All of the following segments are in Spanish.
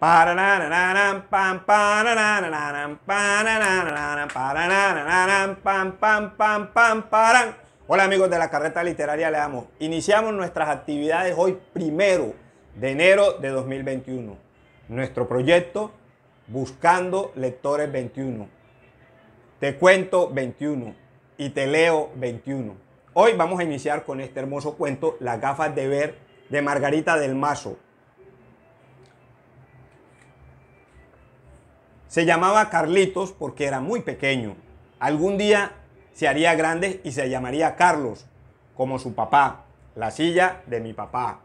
Hola amigos de la carreta literaria, le damos. Iniciamos nuestras actividades hoy primero de enero de 2021. Nuestro proyecto Buscando Lectores 21. Te cuento 21 y te leo 21. Hoy vamos a iniciar con este hermoso cuento, Las gafas de ver, de Margarita del Mazo. Se llamaba Carlitos porque era muy pequeño. Algún día se haría grande y se llamaría Carlos, como su papá, la silla de mi papá.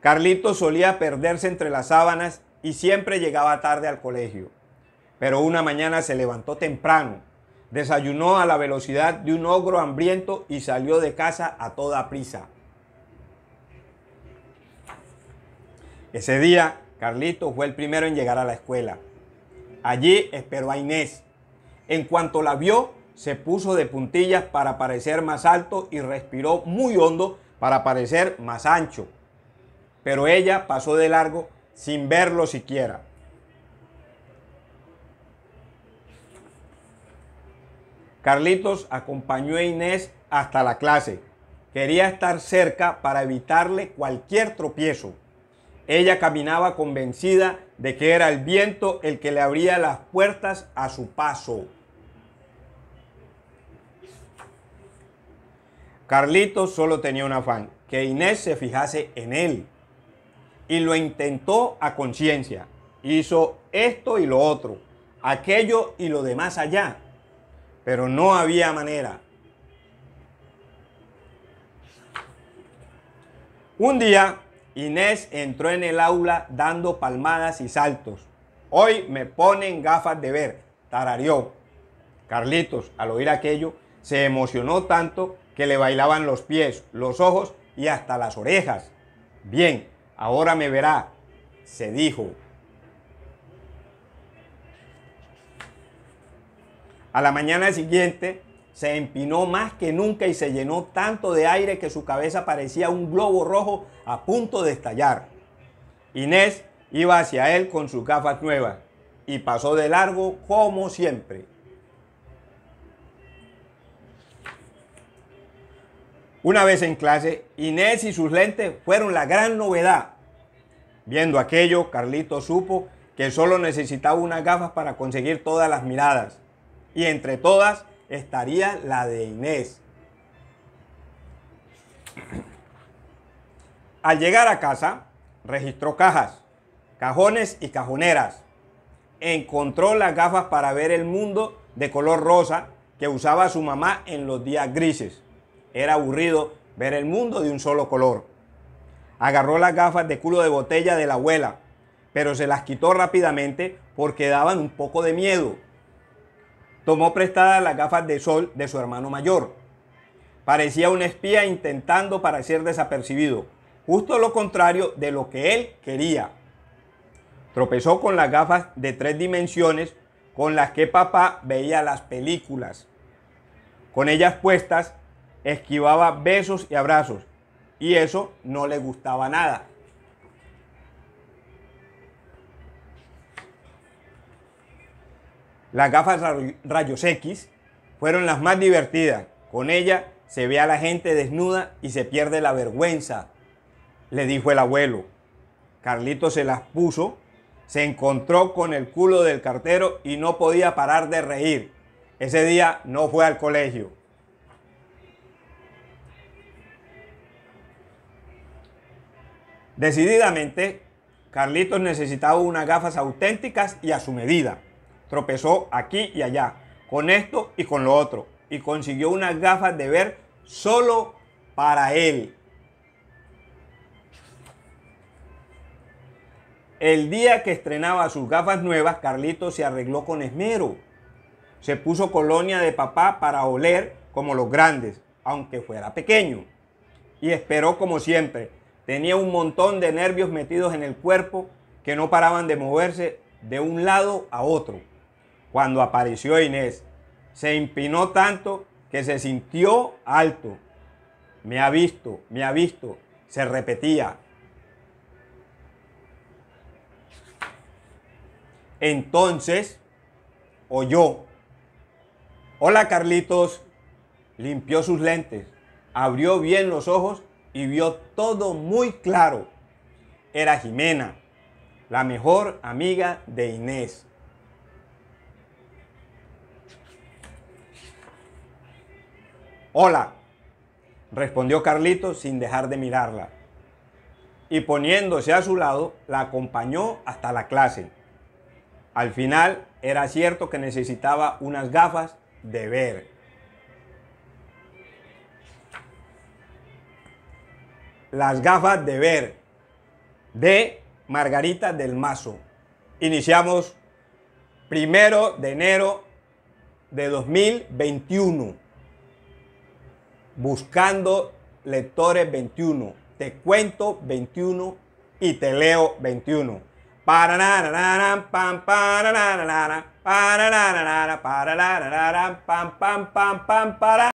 Carlitos solía perderse entre las sábanas y siempre llegaba tarde al colegio. Pero una mañana se levantó temprano, desayunó a la velocidad de un ogro hambriento y salió de casa a toda prisa. Ese día Carlitos fue el primero en llegar a la escuela. Allí esperó a Inés. En cuanto la vio, se puso de puntillas para parecer más alto y respiró muy hondo para parecer más ancho. Pero ella pasó de largo sin verlo siquiera. Carlitos acompañó a Inés hasta la clase. Quería estar cerca para evitarle cualquier tropiezo. Ella caminaba convencida de que era el viento el que le abría las puertas a su paso. Carlitos solo tenía un afán, que Inés se fijase en él. Y lo intentó a conciencia. Hizo esto y lo otro, aquello y lo demás allá. Pero no había manera. Un día Inés entró en el aula dando palmadas y saltos. Hoy me ponen gafas de ver, tarareó. Carlitos, al oír aquello, se emocionó tanto que le bailaban los pies, los ojos y hasta las orejas. Bien, ahora me verá, se dijo. A la mañana siguiente, se empinó más que nunca y se llenó tanto de aire que su cabeza parecía un globo rojo a punto de estallar. Inés iba hacia él con sus gafas nuevas y pasó de largo como siempre. Una vez en clase, Inés y sus lentes fueron la gran novedad. Viendo aquello, Carlito supo que solo necesitaba unas gafas para conseguir todas las miradas. Y entre todas, estaría la de Inés. Al llegar a casa, registró cajas, cajones y cajoneras. Encontró las gafas para ver el mundo de color rosa que usaba su mamá en los días grises. Era aburrido ver el mundo de un solo color. Agarró las gafas de culo de botella de la abuela, pero se las quitó rápidamente porque daban un poco de miedo Tomó prestadas las gafas de sol de su hermano mayor. Parecía un espía intentando parecer desapercibido, justo lo contrario de lo que él quería. Tropezó con las gafas de tres dimensiones con las que papá veía las películas. Con ellas puestas, esquivaba besos y abrazos, y eso no le gustaba nada. Las gafas rayos X fueron las más divertidas. Con ella se ve a la gente desnuda y se pierde la vergüenza, le dijo el abuelo. Carlito se las puso, se encontró con el culo del cartero y no podía parar de reír. Ese día no fue al colegio. Decididamente, Carlitos necesitaba unas gafas auténticas y a su medida. Tropezó aquí y allá, con esto y con lo otro, y consiguió unas gafas de ver solo para él. El día que estrenaba sus gafas nuevas, Carlito se arregló con esmero. Se puso colonia de papá para oler como los grandes, aunque fuera pequeño. Y esperó como siempre. Tenía un montón de nervios metidos en el cuerpo que no paraban de moverse de un lado a otro cuando apareció Inés. Se empinó tanto que se sintió alto. Me ha visto, me ha visto, se repetía. Entonces, oyó. Hola Carlitos, limpió sus lentes, abrió bien los ojos y vio todo muy claro. Era Jimena, la mejor amiga de Inés. Hola, respondió Carlito sin dejar de mirarla. Y poniéndose a su lado, la acompañó hasta la clase. Al final era cierto que necesitaba unas gafas de ver. Las gafas de ver de Margarita del Mazo. Iniciamos primero de enero de 2021 buscando lectores 21. Te cuento 21 y te leo 21. para